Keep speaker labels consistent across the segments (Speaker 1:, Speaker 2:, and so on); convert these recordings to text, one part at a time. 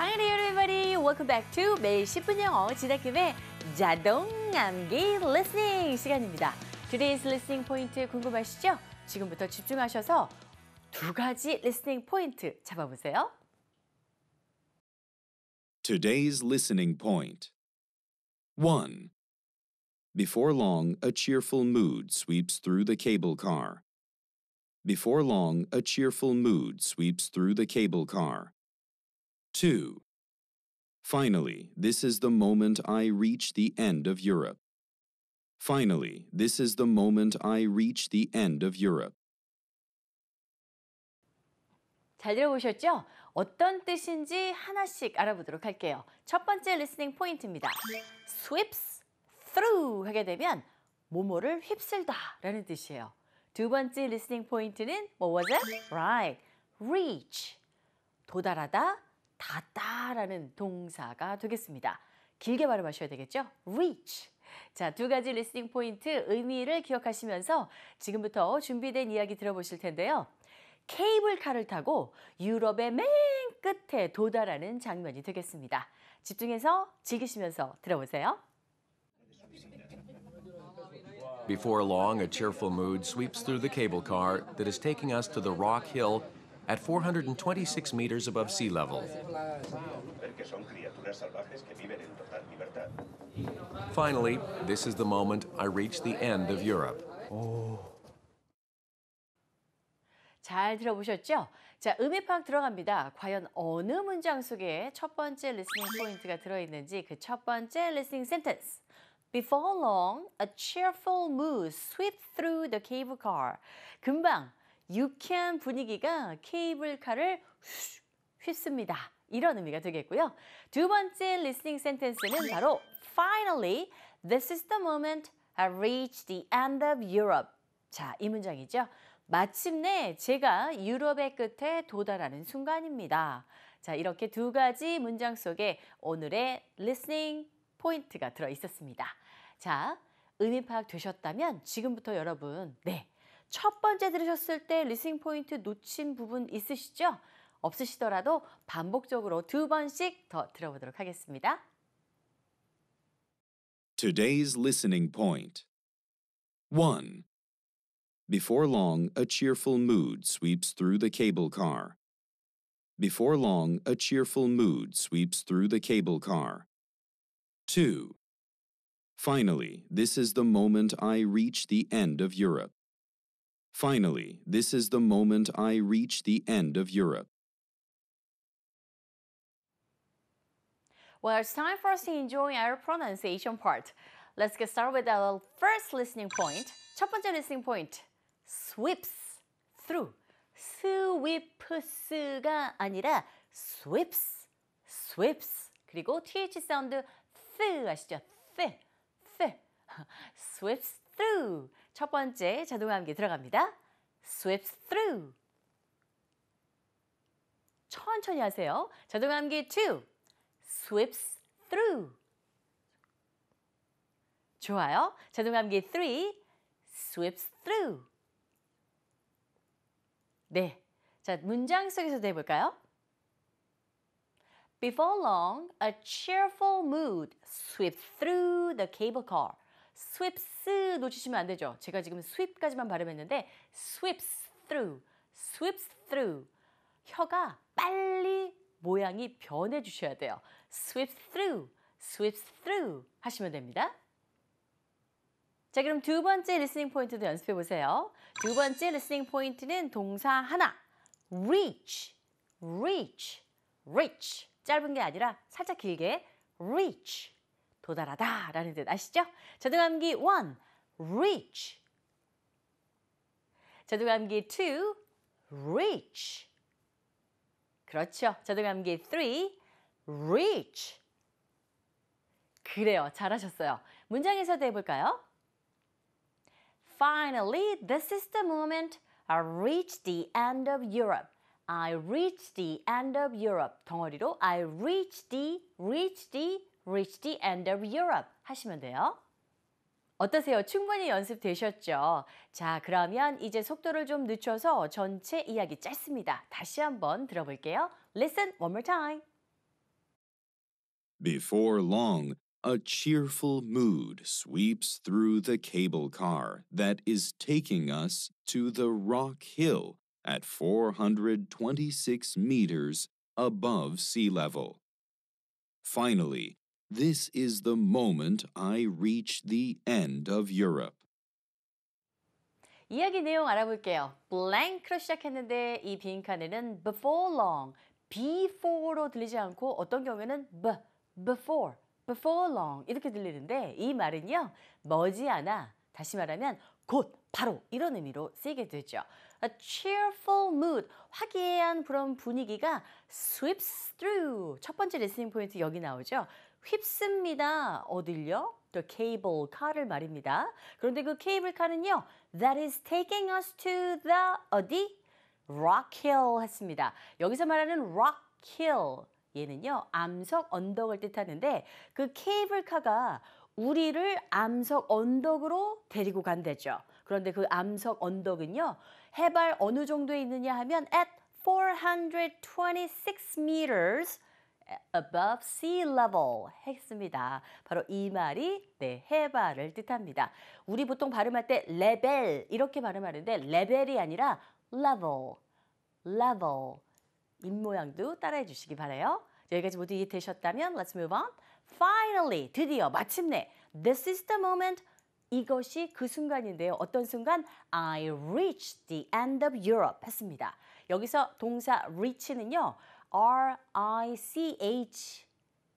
Speaker 1: Hi everybody! Welcome back to 매일 10분 영어 지다킴의 자동 암기 listening 시간입니다. Today's listening point 궁금하시죠? 지금부터 집중하셔서 두 가지 listening 포인트 잡아보세요.
Speaker 2: Today's listening point 1. Before long, a cheerful mood sweeps through the cable car. Before long, a cheerful mood sweeps through the cable car. 2. Finally, this is the moment I reach the end of Europe. Finally, this is the moment I reach the end of Europe.
Speaker 1: 잘 들어보셨죠? 어떤 뜻인지 하나씩 알아보도록 할게요. 첫 번째 리스닝 포인트입니다. sweeps through 하게 되면 뭐뭐를 휩쓸다 라는 뜻이에요. 두 번째 리스닝 포인트는 what was it? Right. reach. 도달하다, 닿다라는 동사가 되겠습니다. 길게 발음하셔야 되겠죠? reach. 자, 두 가지 리스닝 포인트 의미를 기억하시면서 지금부터 준비된 이야기 들어보실 텐데요. 케이블카를 타고 유럽의 맨 끝에 도달하는 장면이 되겠습니다. 집중해서 즐기시면서 들어보세요.
Speaker 2: Before long, a cheerful mood sweeps through the cable car that is taking us to the Rock Hill at 426 meters above sea level. Finally, this is the moment I reach the end of Europe. Oh.
Speaker 1: 잘 들어보셨죠? 자, 음이 파악 들어갑니다. 과연 어느 문장 속에 첫 번째 리스닝 포인트가 들어있는지 그첫 번째 리스닝 센텐스. Before long, a cheerful mood swept through the cable car. 금방 유쾌한 분위기가 케이블카를 휩습니다. 이런 의미가 되겠고요. 두 번째 리스닝 센텐스는 바로 Finally, this is the moment I reached the end of Europe. 자, 이 문장이죠. 마침내 제가 유럽의 끝에 도달하는 순간입니다. 자, 이렇게 두 가지 문장 속에 오늘의 리스닝 포인트가 들어 있었습니다. 자, 의미 파악 되셨다면 지금부터 여러분, 네. 첫 번째 들으셨을 때 리스닝 포인트 놓친 부분 있으시죠? 없으시더라도 반복적으로 두 번씩 더 들어보도록 하겠습니다.
Speaker 2: Today's listening point 1. Before long, a cheerful mood sweeps through the cable car. Before long, a cheerful mood sweeps through the cable car. 2. Finally, this is the moment I reach the end of Europe. Finally, this is the moment I reach the end of Europe.
Speaker 1: Well, it's time for us to enjoy our pronunciation part. Let's get started with our first listening point. 첫 번째 listening point. sweeps through. swips가 아니라 sweeps, sweeps. 그리고 th 사운드 th 아시죠? th, th. sweeps through. 첫 번째 자동화 암기 들어갑니다. sweeps through. 천천히 하세요. 자동화 암기 2. sweeps through. 좋아요. 자동화 암기 3. sweeps through. 네. 자, 문장 속에서도 해볼까요? Before long, a cheerful mood swept through the cable car. sweeps 놓치시면 안 되죠. 제가 지금 sweep까지만 발음했는데 sweeps through, sweeps through. 혀가 빨리 모양이 변해 주셔야 돼요. sweeps through, sweeps through 하시면 됩니다. 자, 그럼 두 번째 리스닝 포인트도 연습해 보세요. 두 번째 리스닝 포인트는 동사 하나, reach, reach, reach. 짧은 게 아니라 살짝 길게 reach, 도달하다 라는 뜻 아시죠? 자동암기 1. reach 자동암기 2. reach 그렇죠. 자동암기 3. reach 그래요. 잘하셨어요. 문장에서도 해볼까요? Finally, this is the moment I reached the end of Europe. I reached the end of Europe. 덩어리로 I reached the, reached the, reach the end of Europe 하시면 돼요. 어떠세요? 충분히 연습되셨죠? 자, 그러면 이제 속도를 좀 늦춰서 전체 이야기 짧습니다. 다시 한번 들어볼게요. Listen one more time.
Speaker 2: Before long, a cheerful mood sweeps through the cable car that is taking us to the Rock Hill at 426 meters above sea level. Finally, This is the moment I reach the end of Europe.
Speaker 1: 이야기 내용 알아볼게요. blank로 시작했는데 이 빈칸에는 before long, before로 들리지 않고 어떤 경우에는 b, before, before long 이렇게 들리는데 이 말은요. 머지않아, 다시 말하면 곧, 바로 이런 의미로 쓰이게 되죠. A cheerful mood, 화기애애한 그런 분위기가 sweeps through. 첫 번째 레슨 포인트 여기 나오죠. 휩습니다. 어딜요? the cable car를 말입니다. 그런데 그 케이블 카는요. that is taking us to the 어디? rock hill 했습니다. 여기서 말하는 rock hill 얘는요. 암석 언덕을 뜻하는데 그 케이블 카가 우리를 암석 언덕으로 데리고 간대죠. 그런데 그 암석 언덕은요. 해발 어느 정도에 있느냐 하면 at 426 meters above sea level 했습니다. 바로 이 말이 네, 해발을 뜻합니다. 우리 보통 발음할 때 레벨 이렇게 발음하는데 레벨이 아니라 level, level 입모양도 따라해 주시기 바래요. 여기까지 모두 이해되셨다면 let's move on. Finally, 드디어 마침내 this is the moment 이것이 그 순간인데요. 어떤 순간 I reached the end of Europe 했습니다. 여기서 동사 reach는요. R-I-C-H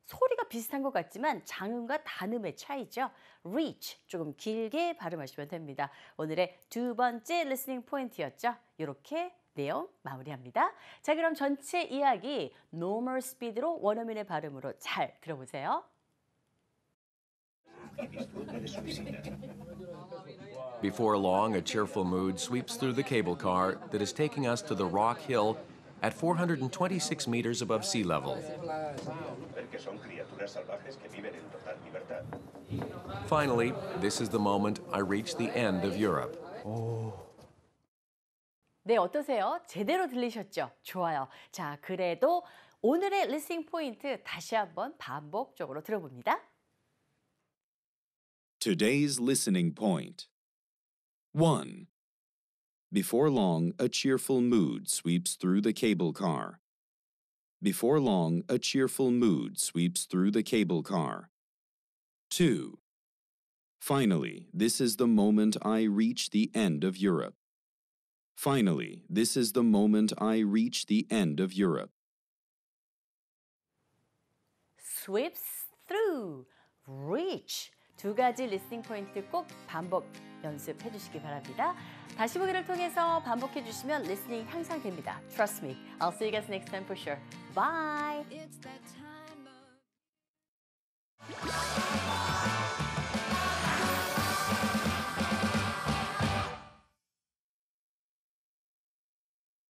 Speaker 1: 소리가 비슷한 것 같지만 장음과 단음의 차이죠. reach 조금 길게 발음하시면 됩니다. 오늘의 두 번째 리스닝 포인트였죠. 이렇게 내용 마무리합니다. 자 그럼 전체 이야기 노멀 스피드로 원어민의 발음으로 잘 들어보세요.
Speaker 2: Before long, a cheerful mood sweeps through the cable car that is taking us to the Rock Hill at 426 meters above sea level. Finally, this is the moment I reach the end of Europe.
Speaker 1: 네, 어떠세요? 제대로 들리셨죠? 좋아요. 자, 그래도 오늘의 리스닝 포인트 다시 한번 반복적으로 들어봅니다.
Speaker 2: Today's listening point. 1. Before long, a cheerful mood sweeps through the cable car. Before long, a cheerful mood sweeps through the cable car. 2. Finally, this is the moment I reach the end of Europe. Finally, this is the moment I reach the end of Europe.
Speaker 1: Sweeps through, reach, 두 가지 리스팅 포인트 꼭 반복 연습해 주시기 바랍니다. 다시 보기를 통해서 반복해 주시면 리스닝 향상 됩니다. Trust me. I'll see you guys next time for sure. Bye.